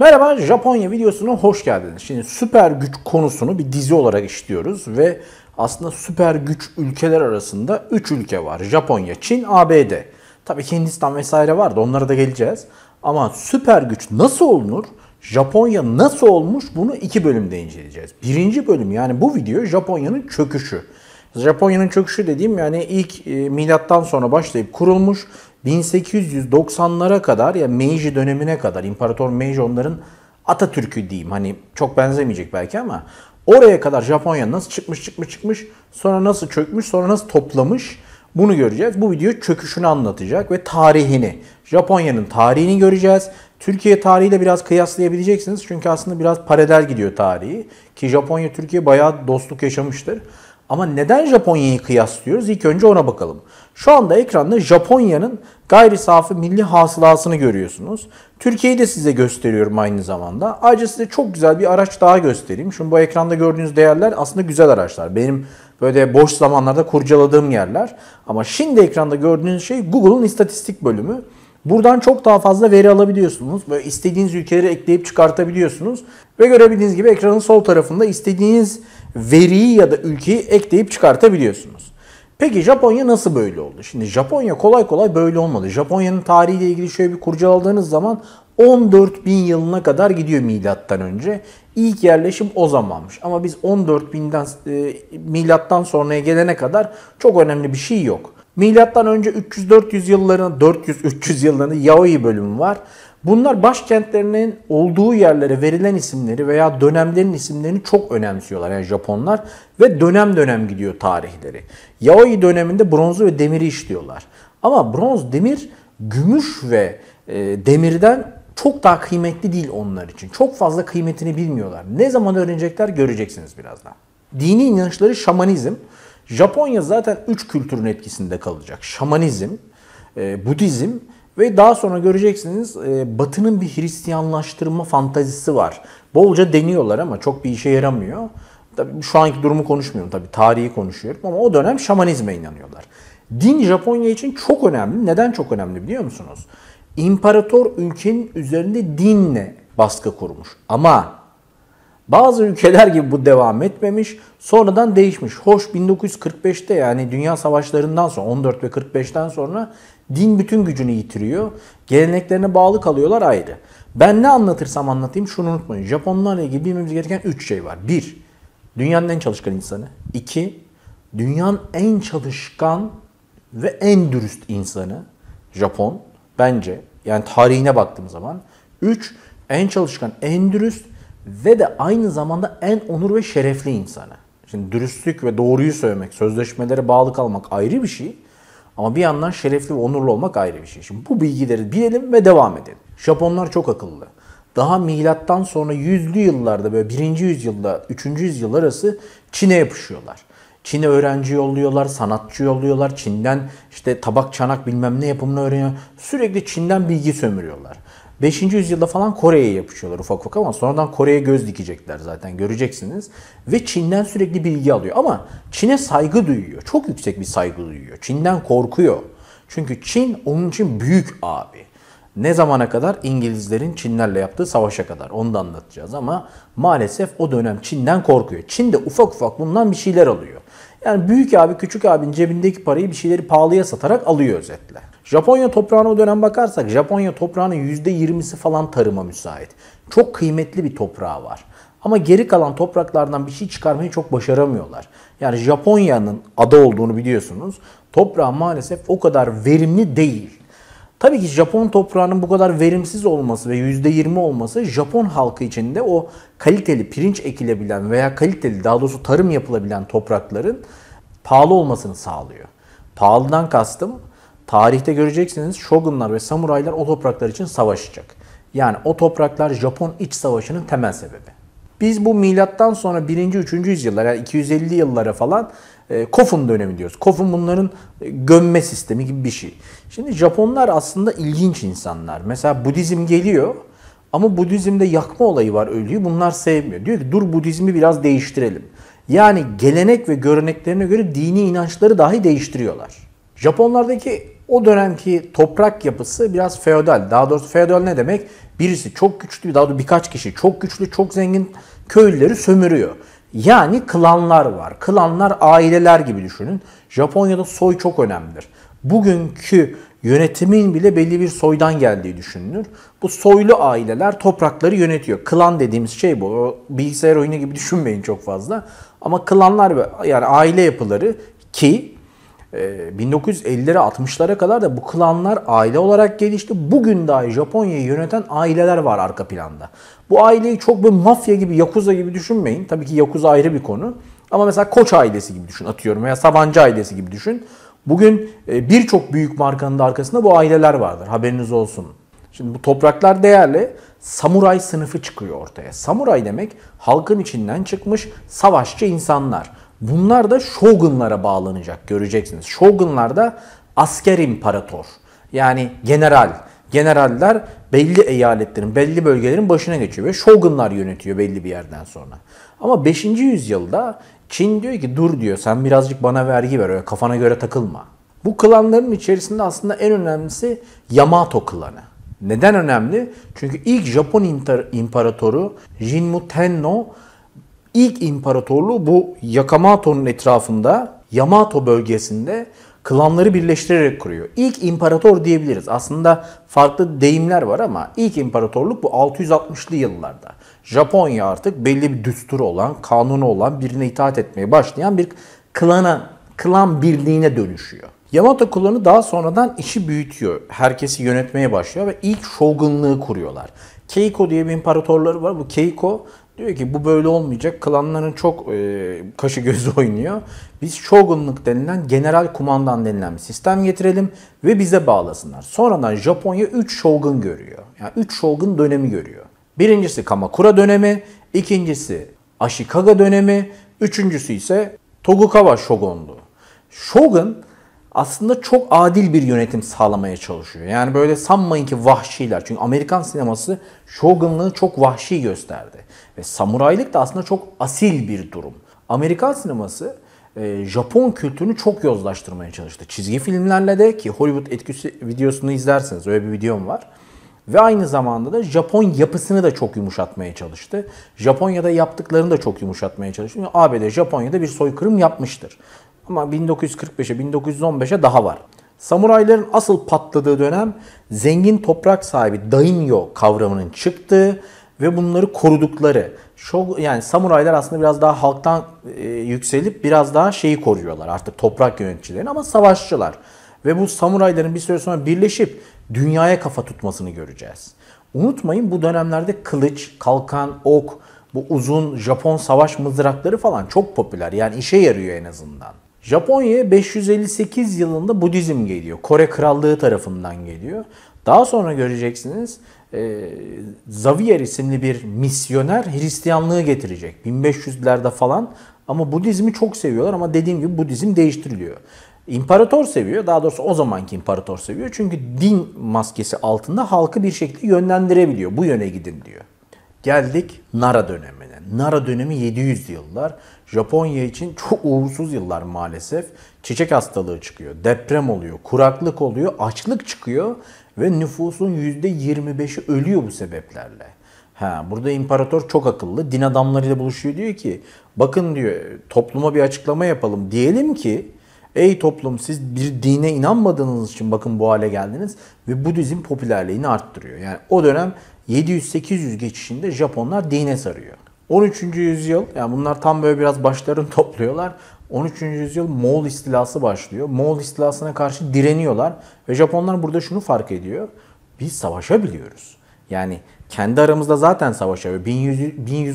Merhaba Japonya videosuna hoş geldiniz. Şimdi süper güç konusunu bir dizi olarak işliyoruz ve aslında süper güç ülkeler arasında 3 ülke var. Japonya, Çin, ABD. Tabii ki Hindistan vesaire var da onlara da geleceğiz. Ama süper güç nasıl olunur? Japonya nasıl olmuş bunu iki bölümde inceleyeceğiz. Birinci bölüm yani bu video Japonya'nın çöküşü. Japonya'nın çöküşü dediğim yani ilk e, milattan sonra başlayıp kurulmuş 1890'lara kadar ya Meiji dönemine kadar İmparator Meiji onların Atatürk'ü diyeyim hani çok benzemeyecek belki ama oraya kadar Japonya nasıl çıkmış çıkmış çıkmış sonra nasıl çökmüş sonra nasıl toplamış bunu göreceğiz. Bu video çöküşünü anlatacak ve tarihini Japonya'nın tarihini göreceğiz. Türkiye tarihiyle biraz kıyaslayabileceksiniz çünkü aslında biraz paralel gidiyor tarihi ki Japonya Türkiye bayağı dostluk yaşamıştır. Ama neden Japonya'yı kıyaslıyoruz? İlk önce ona bakalım. Şu anda ekranda Japonya'nın gayri safi milli hasılasını görüyorsunuz. Türkiye'yi de size gösteriyorum aynı zamanda. Ayrıca size çok güzel bir araç daha göstereyim. Şimdi bu ekranda gördüğünüz değerler aslında güzel araçlar. Benim böyle boş zamanlarda kurcaladığım yerler. Ama şimdi ekranda gördüğünüz şey Google'ın istatistik bölümü. Buradan çok daha fazla veri alabiliyorsunuz. Böyle istediğiniz ülkeleri ekleyip çıkartabiliyorsunuz. Ve görebildiğiniz gibi ekranın sol tarafında istediğiniz veriyi ya da ülkeyi ekleyip çıkartabiliyorsunuz. Peki Japonya nasıl böyle oldu? Şimdi Japonya kolay kolay böyle olmadı. Japonya'nın tarihiyle ilgili şöyle bir kurcaladığınız zaman 14 bin yılına kadar gidiyor milattan önce. İlk yerleşim o zamanmış. Ama biz 14 binden e, milattan sonraya gelene kadar çok önemli bir şey yok. Milattan önce 300-400 yıllarına 400-300 yıllarını Yayoi bölümü var. Bunlar başkentlerinin olduğu yerlere verilen isimleri veya dönemlerin isimlerini çok önemsiyorlar yani Japonlar ve dönem dönem gidiyor tarihleri. Yayoi döneminde bronzu ve demiri işliyorlar. Ama bronz, demir, gümüş ve e, demirden çok daha kıymetli değil onlar için. Çok fazla kıymetini bilmiyorlar. Ne zaman öğrenecekler göreceksiniz birazdan. Dini inançları şamanizm. Japonya zaten üç kültürün etkisinde kalacak. Şamanizm, e, Budizm ve daha sonra göreceksiniz e, Batı'nın bir Hristiyanlaştırma fantazisi var. Bolca deniyorlar ama çok bir işe yaramıyor. Tabii şu anki durumu konuşmuyorum tabii tarihi konuşuyorum ama o dönem şamanizme inanıyorlar. Din Japonya için çok önemli. Neden çok önemli biliyor musunuz? İmparator ülkenin üzerinde dinle baskı kurmuş. Ama bazı ülkeler gibi bu devam etmemiş. Sonradan değişmiş. Hoş 1945'te yani dünya savaşlarından sonra 14 ve 45'ten sonra din bütün gücünü yitiriyor. Geleneklerine bağlı kalıyorlar ayrı. Ben ne anlatırsam anlatayım şunu unutmayın. Japonlarla ilgili bilmemiz gereken 3 şey var. 1. Dünyanın en çalışkan insanı. 2. Dünyanın en çalışkan ve en dürüst insanı Japon bence. Yani tarihine baktığım zaman. 3. En çalışkan, en dürüst ve de aynı zamanda en onur ve şerefli insanı. Şimdi dürüstlük ve doğruyu söylemek, sözleşmelere bağlı kalmak ayrı bir şey. Ama bir yandan şerefli ve onurlu olmak ayrı bir şey. Şimdi bu bilgileri bilelim ve devam edelim. Japonlar çok akıllı. Daha milattan sonra yüzlü yıllarda böyle birinci yüzyılda üçüncü yüzyıl arası Çin'e yapışıyorlar. Çin'e öğrenci yolluyorlar, sanatçı yolluyorlar. Çin'den işte tabak çanak bilmem ne yapımını öğreniyor. Sürekli Çin'den bilgi sömürüyorlar. 5. yüzyılda falan Kore'ye yapışıyorlar ufak ufak ama sonradan Kore'ye göz dikecekler zaten göreceksiniz. Ve Çin'den sürekli bilgi alıyor ama Çin'e saygı duyuyor. Çok yüksek bir saygı duyuyor. Çin'den korkuyor. Çünkü Çin onun için büyük abi. Ne zamana kadar? İngilizlerin Çinlerle yaptığı savaşa kadar. Onu da anlatacağız ama maalesef o dönem Çin'den korkuyor. Çin de ufak ufak bundan bir şeyler alıyor. Yani büyük abi küçük abinin cebindeki parayı bir şeyleri pahalıya satarak alıyor özetle. Japonya toprağına o dönem bakarsak Japonya toprağının %20'si falan tarıma müsait. Çok kıymetli bir toprağı var. Ama geri kalan topraklardan bir şey çıkarmayı çok başaramıyorlar. Yani Japonya'nın ada olduğunu biliyorsunuz. Toprağı maalesef o kadar verimli değil. Tabii ki Japon toprağının bu kadar verimsiz olması ve %20 olması Japon halkı içinde o kaliteli pirinç ekilebilen veya kaliteli daha doğrusu tarım yapılabilen toprakların pahalı olmasını sağlıyor. Pahalıdan kastım Tarihte göreceksiniz şogunlar ve samuraylar o topraklar için savaşacak. Yani o topraklar Japon iç savaşının temel sebebi. Biz bu milattan sonra 1. 3. yüzyıllar yani 250 yıllara falan e, Kofun dönemi diyoruz. Kofun bunların e, gömme sistemi gibi bir şey. Şimdi Japonlar aslında ilginç insanlar. Mesela Budizm geliyor ama Budizm'de yakma olayı var ölüyü. Bunlar sevmiyor. Diyor ki dur Budizmi biraz değiştirelim. Yani gelenek ve göreneklerine göre dini inançları dahi değiştiriyorlar. Japonlardaki o dönemki toprak yapısı biraz feodal. Daha doğrusu feodal ne demek? Birisi çok güçlü, daha doğrusu birkaç kişi çok güçlü, çok zengin köylüleri sömürüyor. Yani klanlar var. Klanlar aileler gibi düşünün. Japonya'da soy çok önemlidir. Bugünkü yönetimin bile belli bir soydan geldiği düşünülür. Bu soylu aileler toprakları yönetiyor. Klan dediğimiz şey bu. O bilgisayar oyunu gibi düşünmeyin çok fazla. Ama klanlar yani aile yapıları ki 1950'lere ee, 60'lara kadar da bu klanlar aile olarak gelişti. Bugün dahi Japonya'yı yöneten aileler var arka planda. Bu aileyi çok böyle mafya gibi, yakuza gibi düşünmeyin. Tabii ki yakuza ayrı bir konu. Ama mesela Koç ailesi gibi düşün atıyorum veya Sabancı ailesi gibi düşün. Bugün e, birçok büyük markanın da arkasında bu aileler vardır. Haberiniz olsun. Şimdi bu topraklar değerli. Samuray sınıfı çıkıyor ortaya. Samuray demek halkın içinden çıkmış savaşçı insanlar. Bunlar da şogunlara bağlanacak göreceksiniz. Shogunlar da asker imparator yani general. Generaller belli eyaletlerin, belli bölgelerin başına geçiyor ve şogunlar yönetiyor belli bir yerden sonra. Ama 5. yüzyılda Çin diyor ki dur diyor sen birazcık bana vergi ver öyle kafana göre takılma. Bu klanların içerisinde aslında en önemlisi Yamato klanı. Neden önemli? Çünkü ilk Japon imparatoru Jinmu Tenno İlk imparatorluğu bu Yakamato'nun etrafında Yamato bölgesinde klanları birleştirerek kuruyor. İlk imparator diyebiliriz. Aslında farklı deyimler var ama ilk imparatorluk bu 660'lı yıllarda. Japonya artık belli bir düsturu olan, kanunu olan birine itaat etmeye başlayan bir klana, klan birliğine dönüşüyor. Yamato klanı daha sonradan işi büyütüyor. Herkesi yönetmeye başlıyor ve ilk şogunluğu kuruyorlar. Keiko diye bir imparatorları var. Bu Keiko Diyor ki bu böyle olmayacak. Klanların çok e, kaşı gözü oynuyor. Biz şogunluk denilen general kumandan denilen bir sistem getirelim ve bize bağlasınlar. Sonradan Japonya 3 şogun görüyor. Yani 3 şogun dönemi görüyor. Birincisi Kamakura dönemi, ikincisi Ashikaga dönemi, üçüncüsü ise Tokugawa şogunluğu. Shogun aslında çok adil bir yönetim sağlamaya çalışıyor. Yani böyle sanmayın ki vahşiler. Çünkü Amerikan sineması şogunluğu çok vahşi gösterdi. Ve samuraylık da aslında çok asil bir durum. Amerikan sineması e, Japon kültürünü çok yozlaştırmaya çalıştı. Çizgi filmlerle de ki Hollywood etkisi videosunu izlerseniz öyle bir videom var. Ve aynı zamanda da Japon yapısını da çok yumuşatmaya çalıştı. Japonya'da yaptıklarını da çok yumuşatmaya çalıştı. ABD Japonya'da bir soykırım yapmıştır. Ama 1945'e 1915'e daha var. Samurayların asıl patladığı dönem zengin toprak sahibi daimyo kavramının çıktığı ve bunları korudukları. Şog, yani samuraylar aslında biraz daha halktan e, yükselip biraz daha şeyi koruyorlar artık toprak yöneticilerini ama savaşçılar. Ve bu samurayların bir süre sonra birleşip dünyaya kafa tutmasını göreceğiz. Unutmayın bu dönemlerde kılıç, kalkan, ok, bu uzun Japon savaş mızrakları falan çok popüler. Yani işe yarıyor en azından. Japonya'ya 558 yılında Budizm geliyor. Kore Krallığı tarafından geliyor. Daha sonra göreceksiniz e, Xavier isimli bir misyoner Hristiyanlığı getirecek 1500'lerde falan. Ama Budizmi çok seviyorlar ama dediğim gibi Budizm değiştiriliyor. İmparator seviyor. Daha doğrusu o zamanki imparator seviyor. Çünkü din maskesi altında halkı bir şekilde yönlendirebiliyor. Bu yöne gidin diyor. Geldik Nara dönemine. Nara dönemi 700 yıllar. Japonya için çok uğursuz yıllar maalesef. Çiçek hastalığı çıkıyor, deprem oluyor, kuraklık oluyor, açlık çıkıyor ve nüfusun %25'i ölüyor bu sebeplerle. Ha, burada imparator çok akıllı. Din adamlarıyla buluşuyor diyor ki bakın diyor topluma bir açıklama yapalım. Diyelim ki ey toplum siz bir dine inanmadığınız için bakın bu hale geldiniz ve Budizm popülerliğini arttırıyor. Yani o dönem 700-800 geçişinde Japonlar dine sarıyor. 13. yüzyıl, yani bunlar tam böyle biraz başlarını topluyorlar. 13. yüzyıl Moğol istilası başlıyor. Moğol istilasına karşı direniyorlar ve Japonlar burada şunu fark ediyor. Biz savaşabiliyoruz. Yani kendi aramızda zaten savaşıyor. 1100,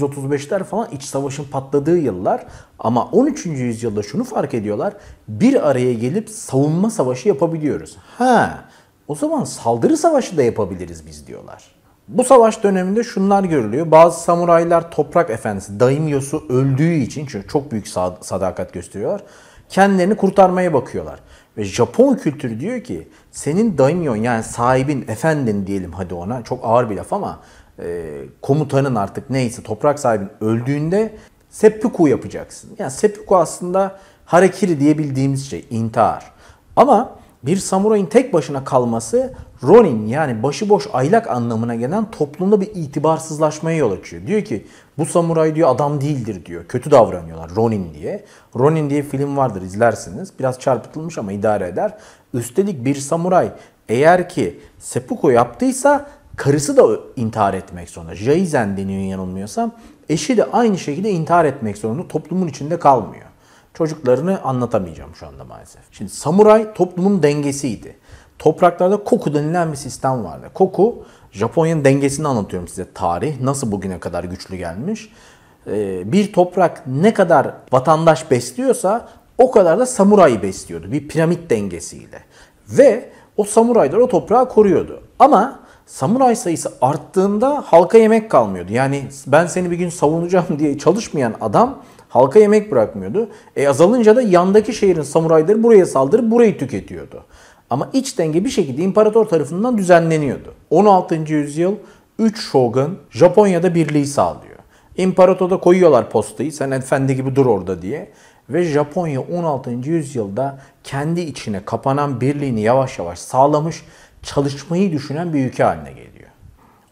1135'ler falan iç savaşın patladığı yıllar. Ama 13. yüzyılda şunu fark ediyorlar. Bir araya gelip savunma savaşı yapabiliyoruz. Ha, o zaman saldırı savaşı da yapabiliriz biz diyorlar. Bu savaş döneminde şunlar görülüyor. Bazı samuraylar toprak efendisi, daimyosu öldüğü için çünkü çok büyük sadakat gösteriyorlar. Kendilerini kurtarmaya bakıyorlar. Ve Japon kültürü diyor ki senin daimyon yani sahibin, efendin diyelim hadi ona çok ağır bir laf ama e, komutanın artık neyse toprak sahibin öldüğünde seppuku yapacaksın. Yani seppuku aslında harekiri diyebildiğimiz şey intihar. Ama bir samurayın tek başına kalması Ronin yani başıboş aylak anlamına gelen toplumda bir itibarsızlaşmaya yol açıyor. Diyor ki bu samuray diyor adam değildir diyor. Kötü davranıyorlar Ronin diye. Ronin diye film vardır izlersiniz. Biraz çarpıtılmış ama idare eder. Üstelik bir samuray eğer ki seppuku yaptıysa karısı da intihar etmek zorunda. Jaizen deniyor yanılmıyorsam. Eşi de aynı şekilde intihar etmek zorunda. Toplumun içinde kalmıyor çocuklarını anlatamayacağım şu anda maalesef. Şimdi samuray toplumun dengesiydi. Topraklarda koku denilen bir sistem vardı. Koku, Japonya'nın dengesini anlatıyorum size. Tarih nasıl bugüne kadar güçlü gelmiş. Ee, bir toprak ne kadar vatandaş besliyorsa o kadar da samurayı besliyordu. Bir piramit dengesiyle. Ve o samuraylar o toprağı koruyordu. Ama samuray sayısı arttığında halka yemek kalmıyordu. Yani ben seni bir gün savunacağım diye çalışmayan adam Halka yemek bırakmıyordu. E azalınca da yandaki şehrin samurayları buraya saldırıp burayı tüketiyordu. Ama iç denge bir şekilde imparator tarafından düzenleniyordu. 16. yüzyıl 3 shogun Japonya'da birliği sağlıyor. İmparatorda koyuyorlar postayı sen efendi gibi dur orada diye. Ve Japonya 16. yüzyılda kendi içine kapanan birliğini yavaş yavaş sağlamış, çalışmayı düşünen bir ülke haline geliyor.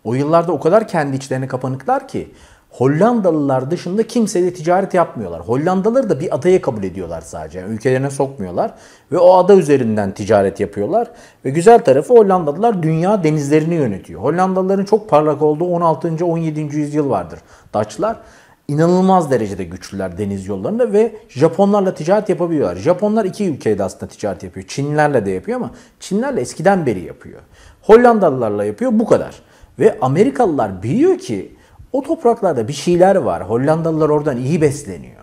O yıllarda o kadar kendi içlerine kapanıklar ki Hollandalılar dışında kimseyle ticaret yapmıyorlar. Hollandalıları da bir adaya kabul ediyorlar sadece. Yani ülkelerine sokmuyorlar ve o ada üzerinden ticaret yapıyorlar. Ve güzel tarafı Hollandalılar dünya denizlerini yönetiyor. Hollandalıların çok parlak olduğu 16. 17. yüzyıl vardır. Daçlar inanılmaz derecede güçlüler deniz yollarında ve Japonlarla ticaret yapabiliyorlar. Japonlar iki ülkeyle aslında ticaret yapıyor. Çinlerle de yapıyor ama Çinlerle eskiden beri yapıyor. Hollandalılarla yapıyor bu kadar. Ve Amerikalılar biliyor ki o topraklarda bir şeyler var. Hollandalılar oradan iyi besleniyor.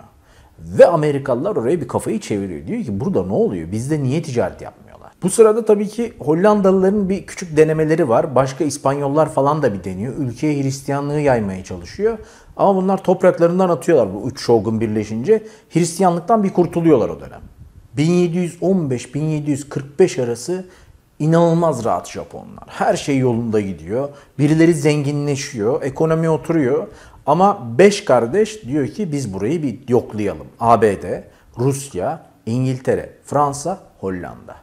Ve Amerikalılar oraya bir kafayı çeviriyor. Diyor ki burada ne oluyor? Bizde niye ticaret yapmıyorlar? Bu sırada tabii ki Hollandalıların bir küçük denemeleri var. Başka İspanyollar falan da bir deniyor. Ülkeye Hristiyanlığı yaymaya çalışıyor. Ama bunlar topraklarından atıyorlar bu üç şogun birleşince. Hristiyanlıktan bir kurtuluyorlar o dönem. 1715-1745 arası Inanılmaz rahat Japonlar. Her şey yolunda gidiyor. Birileri zenginleşiyor, ekonomi oturuyor. Ama beş kardeş diyor ki biz burayı bir yoklayalım. ABD, Rusya, İngiltere, Fransa, Hollanda.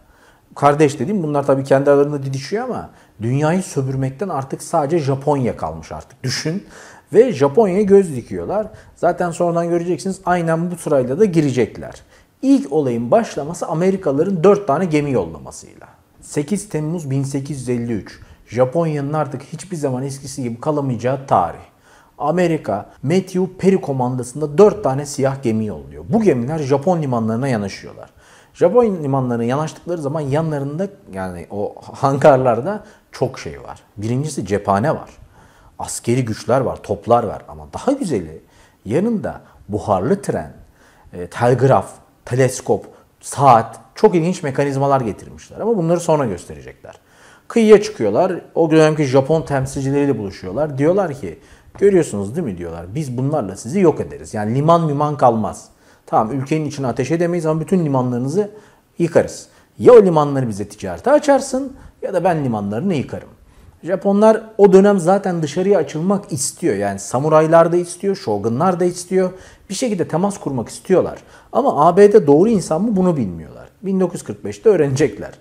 Kardeş dediğim bunlar tabii kendi aralarında didişiyor ama dünyayı sömürmekten artık sadece Japonya kalmış artık. Düşün ve Japonya'ya göz dikiyorlar. Zaten sonradan göreceksiniz aynen bu sırayla da girecekler. İlk olayın başlaması Amerikalıların 4 tane gemi yollamasıyla. 8 Temmuz 1853. Japonya'nın artık hiçbir zaman eskisi gibi kalamayacağı tarih. Amerika Matthew Perry komandasında 4 tane siyah gemi yolluyor. Bu gemiler Japon limanlarına yanaşıyorlar. Japon limanlarına yanaştıkları zaman yanlarında yani o hangarlarda çok şey var. Birincisi cephane var. Askeri güçler var, toplar var ama daha güzeli yanında buharlı tren, e, telgraf, teleskop saat çok ilginç mekanizmalar getirmişler ama bunları sonra gösterecekler. Kıyıya çıkıyorlar. O dönemki Japon temsilcileriyle buluşuyorlar. Diyorlar ki görüyorsunuz değil mi diyorlar. Biz bunlarla sizi yok ederiz. Yani liman liman kalmaz. Tamam ülkenin içine ateş edemeyiz ama bütün limanlarınızı yıkarız. Ya o limanları bize ticarete açarsın ya da ben limanlarını yıkarım. Japonlar o dönem zaten dışarıya açılmak istiyor. Yani samuraylar da istiyor, şogunlar da istiyor. Bir şekilde temas kurmak istiyorlar. Ama ABD doğru insan mı bunu bilmiyorlar. 1945'te öğrenecekler.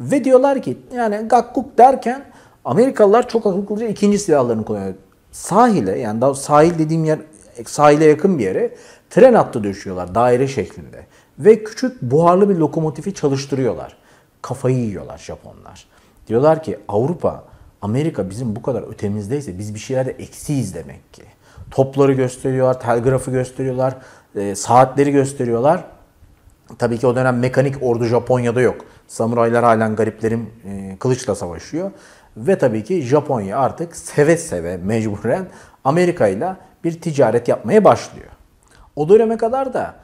Ve diyorlar ki yani gakkuk derken Amerikalılar çok akıllıca ikinci silahlarını koyuyor. Sahile yani daha sahil dediğim yer sahile yakın bir yere tren hattı döşüyorlar daire şeklinde. Ve küçük buharlı bir lokomotifi çalıştırıyorlar. Kafayı yiyorlar Japonlar. Diyorlar ki Avrupa, Amerika bizim bu kadar ötemizdeyse biz bir şeylerde eksiyiz demek ki. Topları gösteriyorlar, telgrafı gösteriyorlar, e, saatleri gösteriyorlar. Tabii ki o dönem mekanik ordu Japonya'da yok. Samuraylar halen gariplerin e, kılıçla savaşıyor. Ve tabii ki Japonya artık seve seve mecburen Amerika ile bir ticaret yapmaya başlıyor. O döneme kadar da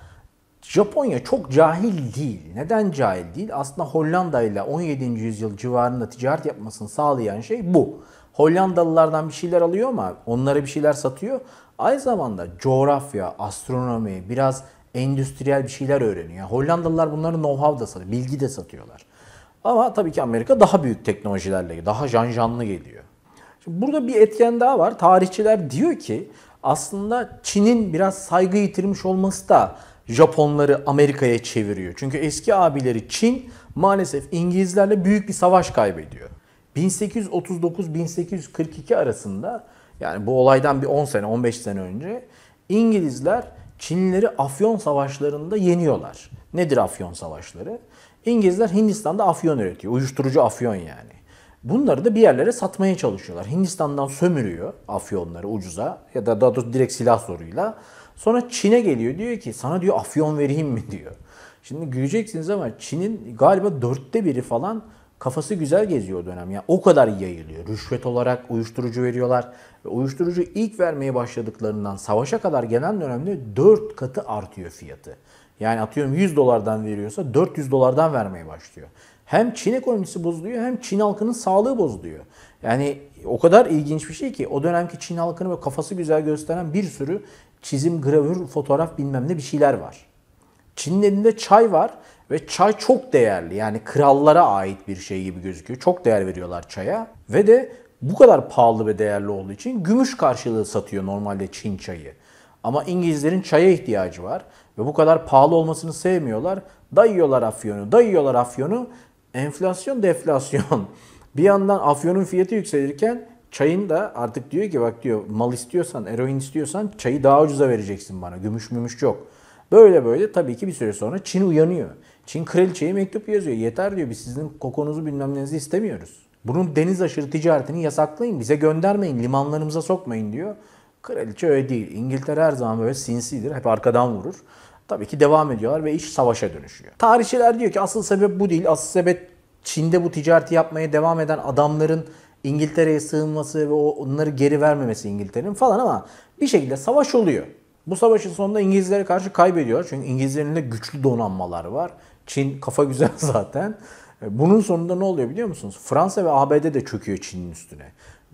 Japonya çok cahil değil. Neden cahil değil? Aslında Hollanda ile 17. yüzyıl civarında ticaret yapmasını sağlayan şey bu. Hollandalılardan bir şeyler alıyor ama onlara bir şeyler satıyor. Aynı zamanda coğrafya, astronomi, biraz endüstriyel bir şeyler öğreniyor. Hollandalılar bunları know-how da satıyor, bilgi de satıyorlar. Ama tabii ki Amerika daha büyük teknolojilerle, daha janjanlı geliyor. Şimdi burada bir etken daha var. Tarihçiler diyor ki aslında Çin'in biraz saygı yitirmiş olması da Japonları Amerika'ya çeviriyor. Çünkü eski abileri Çin maalesef İngilizlerle büyük bir savaş kaybediyor. 1839-1842 arasında yani bu olaydan bir 10 sene 15 sene önce İngilizler Çinlileri Afyon Savaşları'nda yeniyorlar. Nedir Afyon Savaşları? İngilizler Hindistan'da afyon üretiyor. Uyuşturucu afyon yani. Bunları da bir yerlere satmaya çalışıyorlar. Hindistan'dan sömürüyor afyonları ucuza ya da daha doğrusu direkt silah soruyla. Sonra Çin'e geliyor diyor ki sana diyor afyon vereyim mi diyor. Şimdi güleceksiniz ama Çin'in galiba dörtte biri falan kafası güzel geziyor dönem. Yani o kadar yayılıyor. Rüşvet olarak uyuşturucu veriyorlar. Ve uyuşturucu ilk vermeye başladıklarından savaşa kadar gelen dönemde 4 katı artıyor fiyatı. Yani atıyorum 100 dolardan veriyorsa 400 dolardan vermeye başlıyor. Hem Çin ekonomisi bozuluyor hem Çin halkının sağlığı bozuluyor. Yani o kadar ilginç bir şey ki o dönemki Çin halkını ve kafası güzel gösteren bir sürü çizim, gravür, fotoğraf bilmem ne bir şeyler var. Çin'in elinde çay var ve çay çok değerli yani krallara ait bir şey gibi gözüküyor. Çok değer veriyorlar çaya. Ve de bu kadar pahalı ve değerli olduğu için gümüş karşılığı satıyor normalde Çin çayı. Ama İngilizlerin çaya ihtiyacı var ve bu kadar pahalı olmasını sevmiyorlar. Dayıyorlar afyonu, dayıyorlar afyonu. Enflasyon deflasyon. bir yandan afyonun fiyatı yükselirken çayın da artık diyor ki bak diyor mal istiyorsan, eroin istiyorsan çayı daha ucuza vereceksin bana. Gümüş mümüş yok. Böyle böyle tabii ki bir süre sonra Çin uyanıyor. Çin kraliçeye mektup yazıyor. Yeter diyor biz sizin kokonuzu bilmem nenizi istemiyoruz. Bunun deniz aşırı ticaretini yasaklayın. Bize göndermeyin. Limanlarımıza sokmayın diyor. Kraliçe öyle değil. İngiltere her zaman böyle sinsidir. Hep arkadan vurur. Tabii ki devam ediyorlar ve iş savaşa dönüşüyor. Tarihçiler diyor ki asıl sebep bu değil. Asıl sebep Çin'de bu ticareti yapmaya devam eden adamların İngiltere'ye sığınması ve onları geri vermemesi İngiltere'nin falan ama bir şekilde savaş oluyor. Bu savaşın sonunda İngilizlere karşı kaybediyor. Çünkü İngilizlerin de güçlü donanmalar var. Çin kafa güzel zaten. E, bunun sonunda ne oluyor biliyor musunuz? Fransa ve ABD de çöküyor Çin'in üstüne.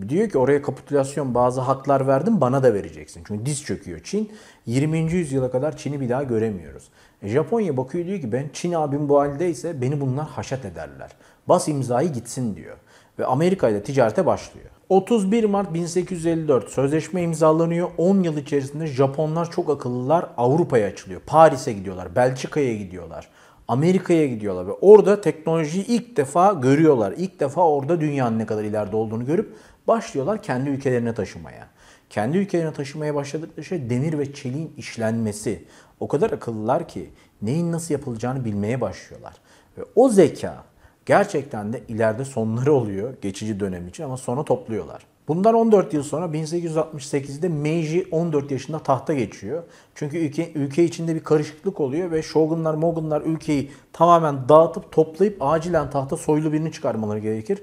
Diyor ki oraya kapitülasyon bazı haklar verdim bana da vereceksin. Çünkü diz çöküyor Çin. 20. yüzyıla kadar Çin'i bir daha göremiyoruz. E Japonya bakıyor diyor ki ben Çin abim bu haldeyse beni bunlar haşat ederler. Bas imzayı gitsin diyor. Ve Amerika ile ticarete başlıyor. 31 Mart 1854 sözleşme imzalanıyor. 10 yıl içerisinde Japonlar çok akıllılar Avrupa'ya açılıyor. Paris'e gidiyorlar, Belçika'ya gidiyorlar. Amerika'ya gidiyorlar ve orada teknolojiyi ilk defa görüyorlar. İlk defa orada dünyanın ne kadar ileride olduğunu görüp başlıyorlar kendi ülkelerine taşımaya. Kendi ülkelerine taşımaya başladıkları şey demir ve çeliğin işlenmesi. O kadar akıllılar ki neyin nasıl yapılacağını bilmeye başlıyorlar. Ve o zeka gerçekten de ileride sonları oluyor geçici dönem için ama sonra topluyorlar. Bundan 14 yıl sonra 1868'de Meiji 14 yaşında tahta geçiyor. Çünkü ülke, ülke içinde bir karışıklık oluyor ve shogunlar, mogunlar ülkeyi tamamen dağıtıp toplayıp acilen tahta soylu birini çıkarmaları gerekir.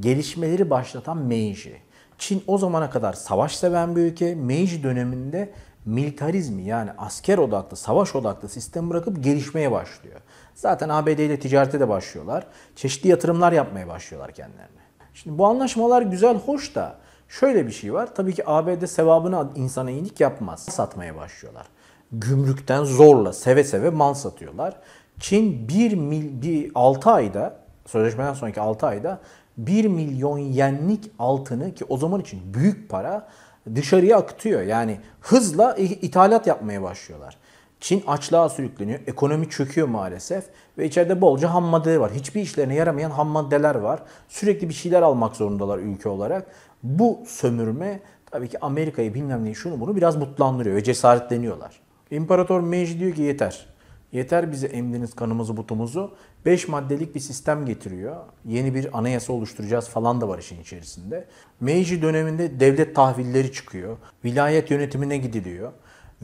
Gelişmeleri başlatan Meiji. Çin o zamana kadar savaş seven bir ülke. Meiji döneminde militarizmi yani asker odaklı, savaş odaklı sistem bırakıp gelişmeye başlıyor. Zaten ABD ile ticarete de başlıyorlar. Çeşitli yatırımlar yapmaya başlıyorlar kendilerine. Şimdi bu anlaşmalar güzel, hoş da şöyle bir şey var. Tabii ki ABD sevabına insana iyilik yapmaz. Satmaya başlıyorlar. Gümrükten zorla, seve seve mal satıyorlar. Çin 1 mil, bir 6 ayda, sözleşmeden sonraki 6 ayda 1 milyon yenlik altını ki o zaman için büyük para dışarıya akıtıyor. Yani hızla ithalat yapmaya başlıyorlar. Çin açlığa sürükleniyor. Ekonomi çöküyor maalesef. Ve içeride bolca ham maddeler var. Hiçbir işlerine yaramayan ham maddeler var. Sürekli bir şeyler almak zorundalar ülke olarak. Bu sömürme tabii ki Amerika'yı bilmem neyi şunu bunu biraz mutlandırıyor ve cesaretleniyorlar. İmparator Meiji diyor ki yeter. Yeter bize emdiniz kanımızı butumuzu. 5 maddelik bir sistem getiriyor. Yeni bir anayasa oluşturacağız falan da var işin içerisinde. Meiji döneminde devlet tahvilleri çıkıyor. Vilayet yönetimine gidiliyor.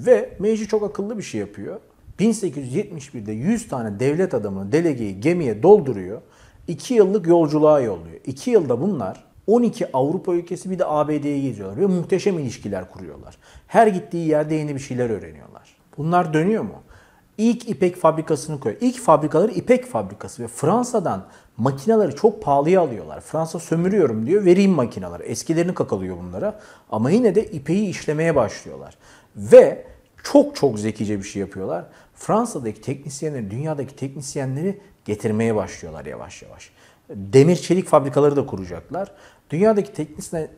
Ve Meiji çok akıllı bir şey yapıyor. 1871'de 100 tane devlet adamını, delegeyi gemiye dolduruyor. 2 yıllık yolculuğa yolluyor. 2 yılda bunlar 12 Avrupa ülkesi bir de ABD'ye geziyorlar ve muhteşem ilişkiler kuruyorlar. Her gittiği yerde yeni bir şeyler öğreniyorlar. Bunlar dönüyor mu? İlk ipek fabrikasını koyuyor. İlk fabrikaları ipek fabrikası ve Fransa'dan makinaları çok pahalıya alıyorlar. Fransa sömürüyorum diyor vereyim makinaları. Eskilerini kakalıyor bunlara ama yine de ipeyi işlemeye başlıyorlar. Ve çok çok zekice bir şey yapıyorlar. Fransa'daki teknisyenleri, dünyadaki teknisyenleri getirmeye başlıyorlar yavaş yavaş. Demir çelik fabrikaları da kuracaklar. Dünyadaki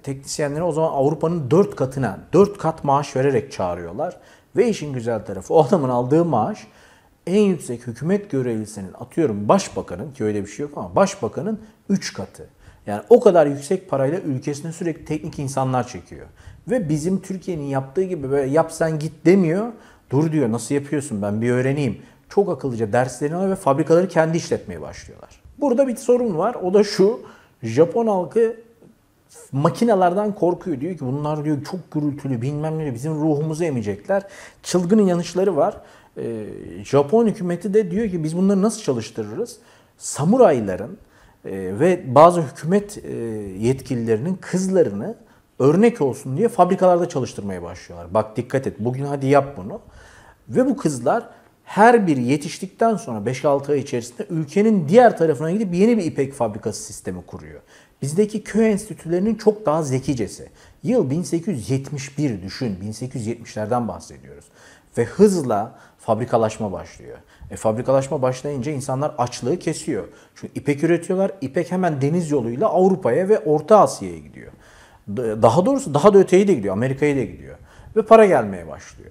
teknisyenleri o zaman Avrupa'nın 4 katına, 4 kat maaş vererek çağırıyorlar. Ve işin güzel tarafı o adamın aldığı maaş en yüksek hükümet görevlisinin atıyorum başbakanın ki öyle bir şey yok ama başbakanın 3 katı. Yani o kadar yüksek parayla ülkesine sürekli teknik insanlar çekiyor. Ve bizim Türkiye'nin yaptığı gibi böyle yap sen git demiyor. Dur diyor nasıl yapıyorsun ben bir öğreneyim. Çok akıllıca derslerini alıyor ve fabrikaları kendi işletmeye başlıyorlar. Burada bir sorun var o da şu. Japon halkı makinelerden korkuyor. Diyor ki bunlar diyor çok gürültülü bilmem ne bizim ruhumuzu emecekler. Çılgın yanlışları var. Ee, Japon hükümeti de diyor ki biz bunları nasıl çalıştırırız? Samurayların e, ve bazı hükümet e, yetkililerinin kızlarını örnek olsun diye fabrikalarda çalıştırmaya başlıyorlar. Bak dikkat et bugün hadi yap bunu. Ve bu kızlar her bir yetiştikten sonra 5-6 ay içerisinde ülkenin diğer tarafına gidip yeni bir ipek fabrikası sistemi kuruyor. Bizdeki köy enstitülerinin çok daha zekicesi. Yıl 1871 düşün 1870'lerden bahsediyoruz. Ve hızla fabrikalaşma başlıyor. E, fabrikalaşma başlayınca insanlar açlığı kesiyor. Çünkü ipek üretiyorlar. İpek hemen deniz yoluyla Avrupa'ya ve Orta Asya'ya gidiyor. Daha doğrusu daha da öteye de gidiyor. Amerika'ya da gidiyor. Ve para gelmeye başlıyor.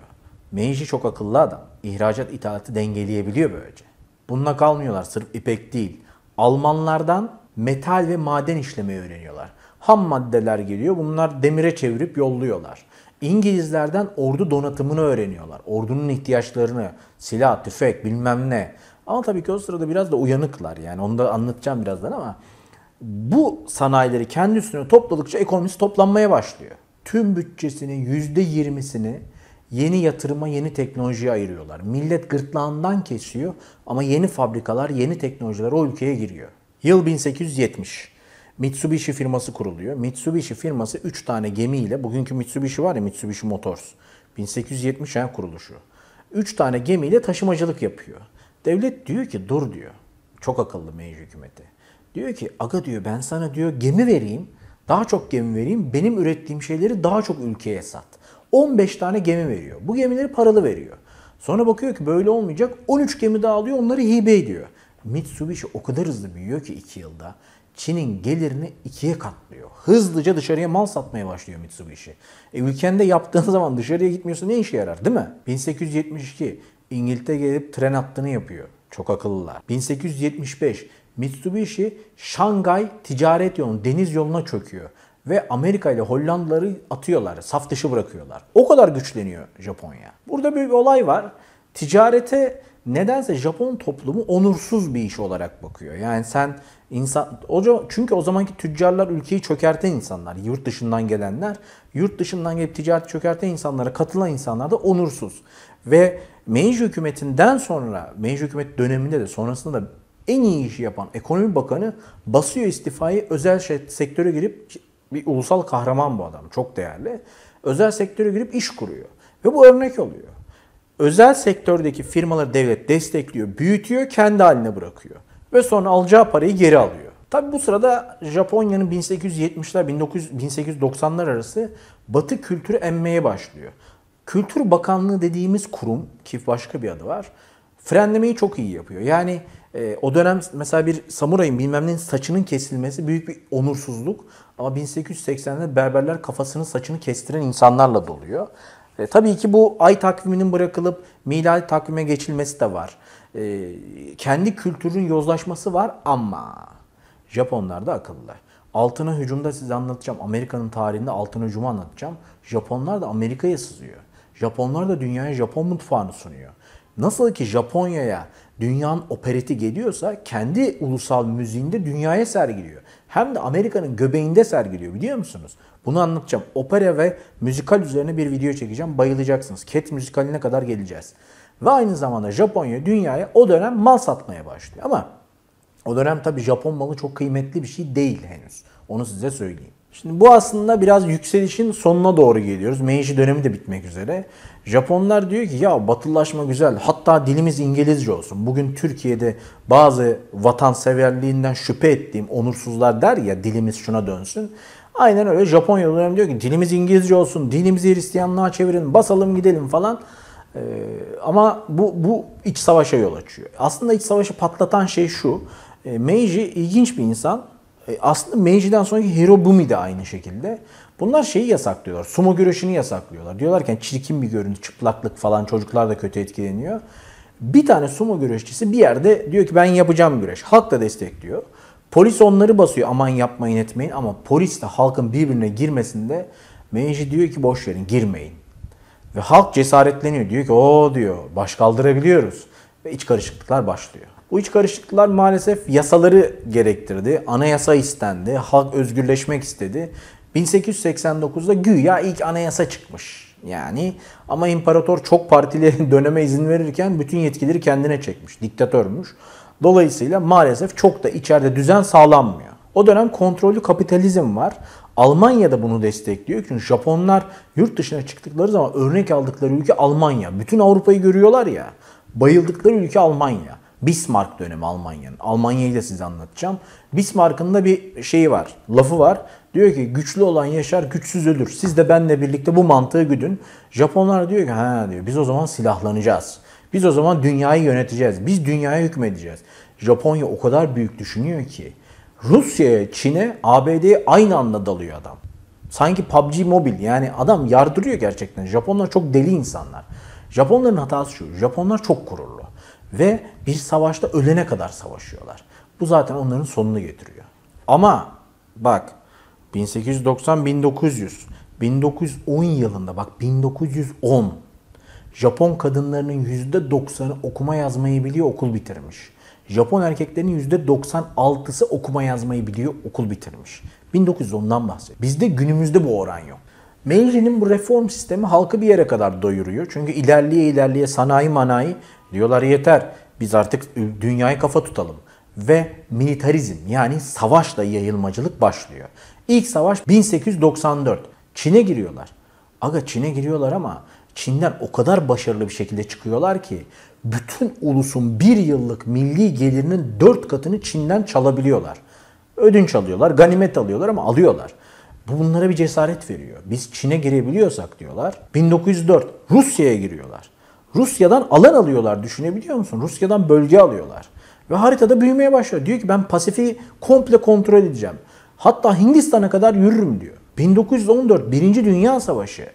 Meiji çok akıllı adam. İhracat ithalatı dengeleyebiliyor böylece. Bununla kalmıyorlar. Sırf ipek değil. Almanlardan metal ve maden işlemeyi öğreniyorlar. Ham maddeler geliyor. Bunlar demire çevirip yolluyorlar. İngilizlerden ordu donatımını öğreniyorlar. Ordunun ihtiyaçlarını, silah, tüfek bilmem ne. Ama tabii ki o sırada biraz da uyanıklar yani onu da anlatacağım birazdan ama bu sanayileri kendi üstüne topladıkça ekonomisi toplanmaya başlıyor. Tüm bütçesinin %20'sini yeni yatırıma, yeni teknolojiye ayırıyorlar. Millet gırtlağından kesiyor ama yeni fabrikalar, yeni teknolojiler o ülkeye giriyor. Yıl 1870. Mitsubishi firması kuruluyor. Mitsubishi firması 3 tane gemiyle, bugünkü Mitsubishi var ya Mitsubishi Motors. 1870 yani kuruluşu. 3 tane gemiyle taşımacılık yapıyor. Devlet diyor ki dur diyor. Çok akıllı meclis hükümeti. Diyor ki aga diyor ben sana diyor gemi vereyim. Daha çok gemi vereyim. Benim ürettiğim şeyleri daha çok ülkeye sat. 15 tane gemi veriyor. Bu gemileri paralı veriyor. Sonra bakıyor ki böyle olmayacak. 13 gemi daha alıyor onları hibe ediyor. Mitsubishi o kadar hızlı büyüyor ki 2 yılda. Çin'in gelirini ikiye katlıyor. Hızlıca dışarıya mal satmaya başlıyor Mitsubishi. E, ülkende yaptığın zaman dışarıya gitmiyorsa ne işe yarar değil mi? 1872 İngiltere gelip tren hattını yapıyor. Çok akıllılar. 1875 Mitsubishi Şangay ticaret yolunu, deniz yoluna çöküyor. Ve Amerika ile Hollandaları atıyorlar, saf dışı bırakıyorlar. O kadar güçleniyor Japonya. Burada bir olay var. Ticarete nedense Japon toplumu onursuz bir iş olarak bakıyor. Yani sen insan o çünkü o zamanki tüccarlar ülkeyi çökerten insanlar, yurt dışından gelenler, yurt dışından gelip ticaret çökerten insanlara katılan insanlar da onursuz. Ve Meiji hükümetinden sonra, Meiji hükümet döneminde de sonrasında da en iyi işi yapan ekonomi bakanı basıyor istifayı özel şey, sektöre girip bir ulusal kahraman bu adam çok değerli. Özel sektöre girip iş kuruyor ve bu örnek oluyor. Özel sektördeki firmaları devlet destekliyor, büyütüyor, kendi haline bırakıyor ve sonra alacağı parayı geri alıyor. Tabi bu sırada Japonya'nın 1870'ler 1890'lar arası batı kültürü emmeye başlıyor. Kültür Bakanlığı dediğimiz kurum ki başka bir adı var. Frenlemeyi çok iyi yapıyor. Yani e, o dönem mesela bir samurayın bilmem neyin saçının kesilmesi büyük bir onursuzluk. Ama 1880'de berberler kafasını saçını kestiren insanlarla doluyor. E, tabii ki bu ay takviminin bırakılıp miladi takvime geçilmesi de var. E, kendi kültürün yozlaşması var ama Japonlar da akıllılar. Altına hücumda size anlatacağım. Amerika'nın tarihinde altına hücumu anlatacağım. Japonlar da Amerika'ya sızıyor. Japonlar da dünyaya Japon mutfağını sunuyor. Nasıl ki Japonya'ya dünyanın opereti geliyorsa kendi ulusal müziğinde dünyaya sergiliyor. Hem de Amerika'nın göbeğinde sergiliyor biliyor musunuz? Bunu anlatacağım. Opera ve müzikal üzerine bir video çekeceğim. Bayılacaksınız. Cat müzikaline kadar geleceğiz. Ve aynı zamanda Japonya dünyaya o dönem mal satmaya başlıyor. Ama o dönem tabii Japon malı çok kıymetli bir şey değil henüz. Onu size söyleyeyim. Şimdi bu aslında biraz yükselişin sonuna doğru geliyoruz. Meiji dönemi de bitmek üzere. Japonlar diyor ki ya batılılaşma güzel hatta dilimiz İngilizce olsun. Bugün Türkiye'de bazı vatanseverliğinden şüphe ettiğim onursuzlar der ya dilimiz şuna dönsün. Aynen öyle Japonya dönem diyor ki dilimiz İngilizce olsun, dilimizi Hristiyanlığa çevirin, basalım gidelim falan. Ee, ama bu, bu iç savaşa yol açıyor. Aslında iç savaşı patlatan şey şu. Ee, Meiji ilginç bir insan. E, aslında Meici'den sonraki Hirobumi de aynı şekilde. Bunlar şeyi yasaklıyorlar. Sumo güreşini yasaklıyorlar. Diyorlarken çirkin bir görüntü, çıplaklık falan çocuklar da kötü etkileniyor. Bir tane sumo güreşçisi bir yerde diyor ki ben yapacağım güreş. Halk da destekliyor. Polis onları basıyor aman yapmayın etmeyin ama polis de halkın birbirine girmesinde Meiji diyor ki boş verin girmeyin. Ve halk cesaretleniyor diyor ki o diyor baş kaldırabiliyoruz. Ve iç karışıklıklar başlıyor. Bu iç karışıklıklar maalesef yasaları gerektirdi. Anayasa istendi, halk özgürleşmek istedi. 1889'da güya ilk anayasa çıkmış. Yani ama imparator çok partili döneme izin verirken bütün yetkileri kendine çekmiş. Diktatörmüş. Dolayısıyla maalesef çok da içeride düzen sağlanmıyor. O dönem kontrollü kapitalizm var. Almanya da bunu destekliyor. Çünkü Japonlar yurt dışına çıktıkları zaman örnek aldıkları ülke Almanya. Bütün Avrupa'yı görüyorlar ya. Bayıldıkları ülke Almanya. Bismarck dönemi Almanya'nın. Almanya'yı da size anlatacağım. Bismarck'ın da bir şeyi var, lafı var. Diyor ki güçlü olan yaşar, güçsüz ölür. Siz de benle birlikte bu mantığı güdün. Japonlar diyor ki ha diyor biz o zaman silahlanacağız. Biz o zaman dünyayı yöneteceğiz. Biz dünyaya hükmedeceğiz. Japonya o kadar büyük düşünüyor ki Rusya'ya, Çin'e, ABD'ye aynı anda dalıyor adam. Sanki PUBG mobil yani adam yardırıyor gerçekten. Japonlar çok deli insanlar. Japonların hatası şu. Japonlar çok gururlu. Ve bir savaşta ölene kadar savaşıyorlar. Bu zaten onların sonunu getiriyor. Ama bak 1890-1900, 1910 yılında bak 1910 Japon kadınlarının %90'ı okuma yazmayı biliyor okul bitirmiş. Japon erkeklerinin %96'sı okuma yazmayı biliyor okul bitirmiş. 1910'dan bahsediyor. Bizde günümüzde bu oran yok. Meiji'nin bu reform sistemi halkı bir yere kadar doyuruyor. Çünkü ilerleye ilerleye sanayi manayı Diyorlar yeter biz artık dünyayı kafa tutalım. Ve militarizm yani savaşla yayılmacılık başlıyor. İlk savaş 1894. Çin'e giriyorlar. Aga Çin'e giriyorlar ama Çin'den o kadar başarılı bir şekilde çıkıyorlar ki bütün ulusun bir yıllık milli gelirinin dört katını Çin'den çalabiliyorlar. Ödünç alıyorlar, ganimet alıyorlar ama alıyorlar. Bu bunlara bir cesaret veriyor. Biz Çin'e girebiliyorsak diyorlar. 1904 Rusya'ya giriyorlar. Rusya'dan alan alıyorlar düşünebiliyor musun? Rusya'dan bölge alıyorlar. Ve haritada büyümeye başlıyor. Diyor ki ben Pasifik'i komple kontrol edeceğim. Hatta Hindistan'a kadar yürürüm diyor. 1914 Birinci Dünya Savaşı.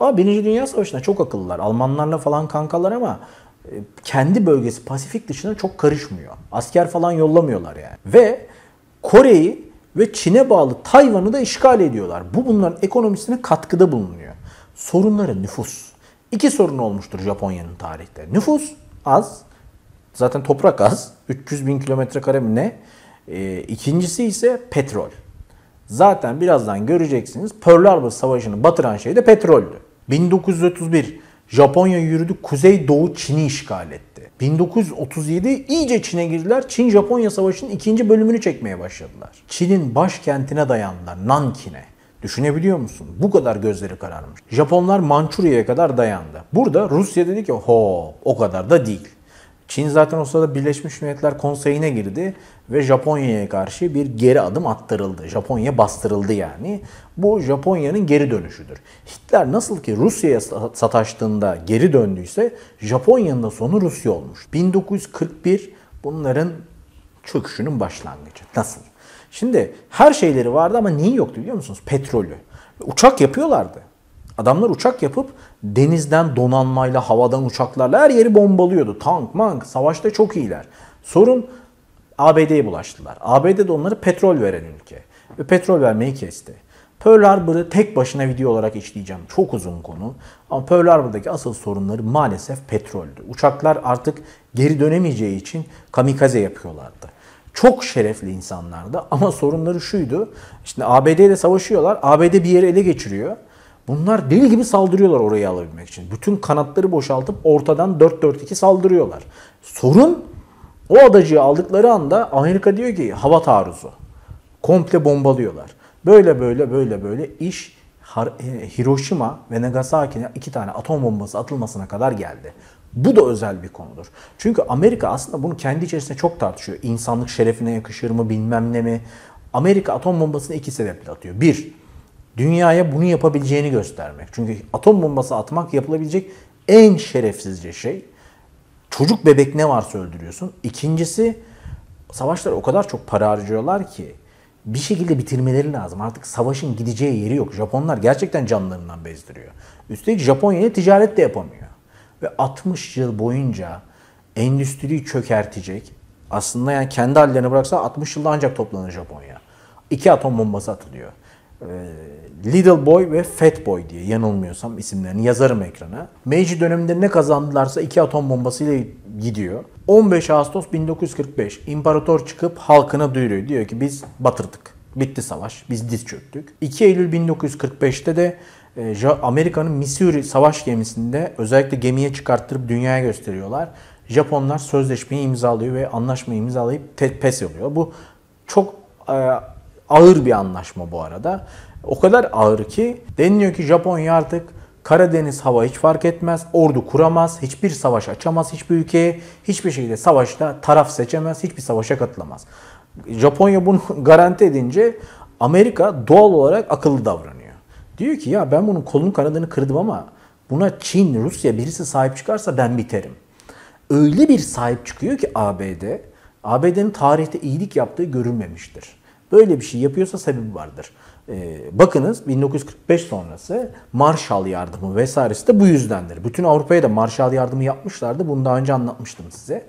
Ama Birinci Dünya Savaşı'nda çok akıllılar. Almanlarla falan kankalar ama e, kendi bölgesi Pasifik dışına çok karışmıyor. Asker falan yollamıyorlar yani. Ve Kore'yi ve Çin'e bağlı Tayvan'ı da işgal ediyorlar. Bu bunların ekonomisine katkıda bulunuyor. Sorunları nüfus. İki sorun olmuştur Japonya'nın tarihte. Nüfus az. Zaten toprak az. 300 bin kilometre kare mi ne? E, ikincisi ise petrol. Zaten birazdan göreceksiniz Pearl Harbor Savaşı'nı batıran şey de petroldü. 1931 Japonya yürüdü Kuzey Doğu Çin'i işgal etti. 1937 iyice Çin'e girdiler. Çin Japonya Savaşı'nın ikinci bölümünü çekmeye başladılar. Çin'in başkentine dayandılar Nankin'e. Düşünebiliyor musun? Bu kadar gözleri kararmış. Japonlar Mançurya'ya kadar dayandı. Burada Rusya dedi ki ho o kadar da değil. Çin zaten o sırada Birleşmiş Milletler Konseyi'ne girdi ve Japonya'ya karşı bir geri adım attırıldı. Japonya bastırıldı yani. Bu Japonya'nın geri dönüşüdür. Hitler nasıl ki Rusya'ya sataştığında geri döndüyse Japonya'nın da sonu Rusya olmuş. 1941 bunların çöküşünün başlangıcı. Nasıl? Şimdi her şeyleri vardı ama neyi yoktu biliyor musunuz? Petrolü. Uçak yapıyorlardı. Adamlar uçak yapıp denizden donanmayla, havadan uçaklarla her yeri bombalıyordu. Tank, mank, savaşta çok iyiler. Sorun ABD'ye bulaştılar. ABD de onlara petrol veren ülke. Ve petrol vermeyi kesti. Pearl Harbor'ı tek başına video olarak işleyeceğim. Çok uzun konu. Ama Pearl Harbor'daki asıl sorunları maalesef petroldü. Uçaklar artık geri dönemeyeceği için kamikaze yapıyorlardı. Çok şerefli insanlardı ama sorunları şuydu. Şimdi ABD ile savaşıyorlar. ABD bir yeri ele geçiriyor. Bunlar deli gibi saldırıyorlar orayı alabilmek için. Bütün kanatları boşaltıp ortadan 4-4-2 saldırıyorlar. Sorun o adacığı aldıkları anda Amerika diyor ki hava taarruzu. Komple bombalıyorlar. Böyle böyle böyle böyle iş e, Hiroşima ve Nagasaki'ne iki tane atom bombası atılmasına kadar geldi. Bu da özel bir konudur. Çünkü Amerika aslında bunu kendi içerisinde çok tartışıyor. İnsanlık şerefine yakışır mı bilmem ne mi. Amerika atom bombasını iki sebeple atıyor. Bir, dünyaya bunu yapabileceğini göstermek. Çünkü atom bombası atmak yapılabilecek en şerefsizce şey. Çocuk bebek ne varsa öldürüyorsun. İkincisi savaşlar o kadar çok para harcıyorlar ki bir şekilde bitirmeleri lazım. Artık savaşın gideceği yeri yok. Japonlar gerçekten canlarından bezdiriyor. Üstelik Japonya'ya ticaret de yapamıyor ve 60 yıl boyunca endüstriyi çökertecek. Aslında yani kendi hallerine bıraksa 60 yılda ancak toplanır Japonya. İki atom bombası atılıyor. Ee, Little Boy ve Fat Boy diye yanılmıyorsam isimlerini yazarım ekrana. Meiji döneminde ne kazandılarsa iki atom bombasıyla gidiyor. 15 Ağustos 1945 İmparator çıkıp halkına duyuruyor. Diyor ki biz batırdık. Bitti savaş. Biz diz çöktük. 2 Eylül 1945'te de e, Amerika'nın Missouri savaş gemisinde özellikle gemiye çıkarttırıp dünyaya gösteriyorlar. Japonlar sözleşmeyi imzalıyor ve anlaşmayı imzalayıp pes oluyor. Bu çok e, ağır bir anlaşma bu arada. O kadar ağır ki deniliyor ki Japonya artık Karadeniz hava hiç fark etmez, ordu kuramaz, hiçbir savaş açamaz hiçbir ülkeye, hiçbir şekilde savaşta taraf seçemez, hiçbir savaşa katılamaz. Japonya bunu garanti edince Amerika doğal olarak akıllı davranıyor. Diyor ki ya ben bunun kolunu kanadını kırdım ama buna Çin, Rusya birisi sahip çıkarsa ben biterim. Öyle bir sahip çıkıyor ki ABD, ABD'nin tarihte iyilik yaptığı görülmemiştir. Böyle bir şey yapıyorsa sebebi vardır. Ee, bakınız 1945 sonrası Marshall yardımı vesairesi de bu yüzdendir. Bütün Avrupa'ya da Marshall yardımı yapmışlardı. Bunu daha önce anlatmıştım size.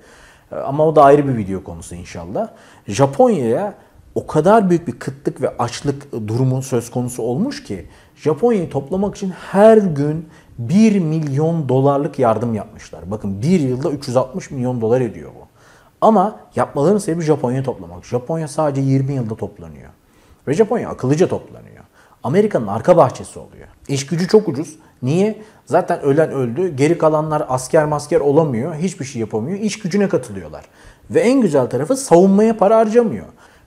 Ee, ama o da ayrı bir video konusu inşallah. Japonya'ya o kadar büyük bir kıtlık ve açlık durumu söz konusu olmuş ki Japonya'yı toplamak için her gün 1 milyon dolarlık yardım yapmışlar. Bakın bir yılda 360 milyon dolar ediyor bu. Ama yapmalarının sebebi Japonya'yı toplamak. Japonya sadece 20 yılda toplanıyor. Ve Japonya akıllıca toplanıyor. Amerika'nın arka bahçesi oluyor. İş gücü çok ucuz. Niye? Zaten ölen öldü. Geri kalanlar asker masker olamıyor. Hiçbir şey yapamıyor. İş gücüne katılıyorlar. Ve en güzel tarafı savunmaya para harcamıyor.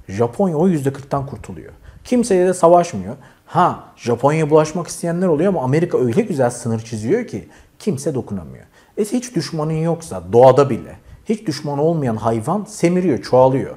Japonya o %40'tan kurtuluyor. Kimseye de savaşmıyor. Ha Japonya bulaşmak isteyenler oluyor ama Amerika öyle güzel sınır çiziyor ki kimse dokunamıyor. E hiç düşmanın yoksa doğada bile hiç düşman olmayan hayvan semiriyor, çoğalıyor.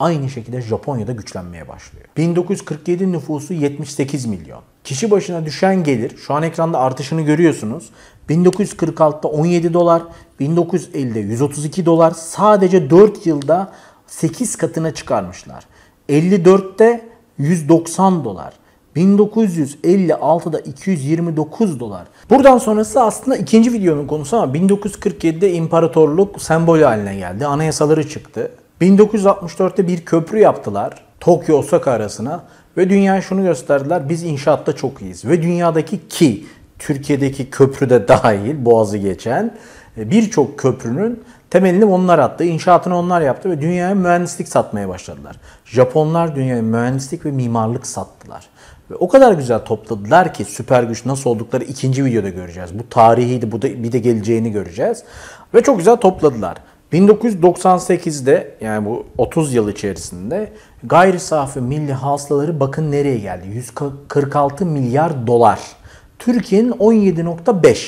Aynı şekilde Japonya'da güçlenmeye başlıyor. 1947 nüfusu 78 milyon. Kişi başına düşen gelir, şu an ekranda artışını görüyorsunuz. 1946'da 17 dolar, 1950'de 132 dolar sadece 4 yılda 8 katına çıkarmışlar. 54'te 190 dolar. 1956'da 229 dolar. Buradan sonrası aslında ikinci videonun konusu ama 1947'de imparatorluk sembolü haline geldi. Anayasaları çıktı. 1964'te bir köprü yaptılar Tokyo Osaka arasına ve dünya şunu gösterdiler. Biz inşaatta çok iyiyiz ve dünyadaki ki Türkiye'deki köprüde dahil Boğaz'ı geçen e, birçok köprünün Temelini onlar attı, inşaatını onlar yaptı ve dünyaya mühendislik satmaya başladılar. Japonlar dünyaya mühendislik ve mimarlık sattılar. Ve o kadar güzel topladılar ki süper güç nasıl oldukları ikinci videoda göreceğiz. Bu tarihiydi, bu da bir de geleceğini göreceğiz. Ve çok güzel topladılar. 1998'de yani bu 30 yıl içerisinde gayri safi milli hasılaları bakın nereye geldi. 146 milyar dolar. Türkiye'nin 17.5.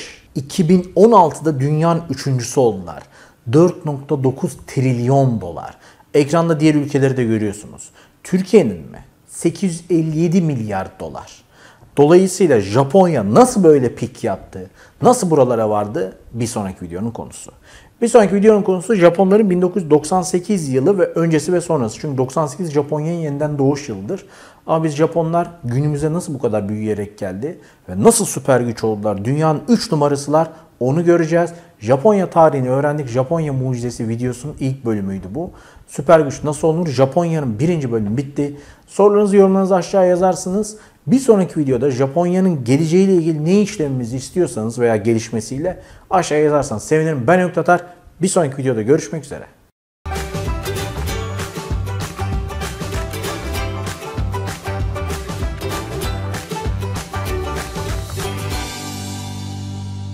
2016'da dünyanın üçüncüsü oldular. 4.9 trilyon dolar. Ekranda diğer ülkeleri de görüyorsunuz. Türkiye'nin mi? 857 milyar dolar. Dolayısıyla Japonya nasıl böyle pik yaptı? Nasıl buralara vardı? Bir sonraki videonun konusu. Bir sonraki videonun konusu Japonların 1998 yılı ve öncesi ve sonrası. Çünkü 98 Japonya'nın yeniden doğuş yılıdır. Ama biz Japonlar günümüze nasıl bu kadar büyüyerek geldi ve nasıl süper güç oldular? Dünyanın 3 numarasılar onu göreceğiz. Japonya tarihini öğrendik. Japonya mucizesi videosunun ilk bölümüydü bu. Süper güç nasıl olur? Japonya'nın birinci bölümü bitti. Sorularınızı yorumlarınızı aşağıya yazarsınız. Bir sonraki videoda Japonya'nın geleceğiyle ilgili ne işlemimizi istiyorsanız veya gelişmesiyle aşağıya yazarsanız sevinirim. Ben Öktatar. Bir sonraki videoda görüşmek üzere.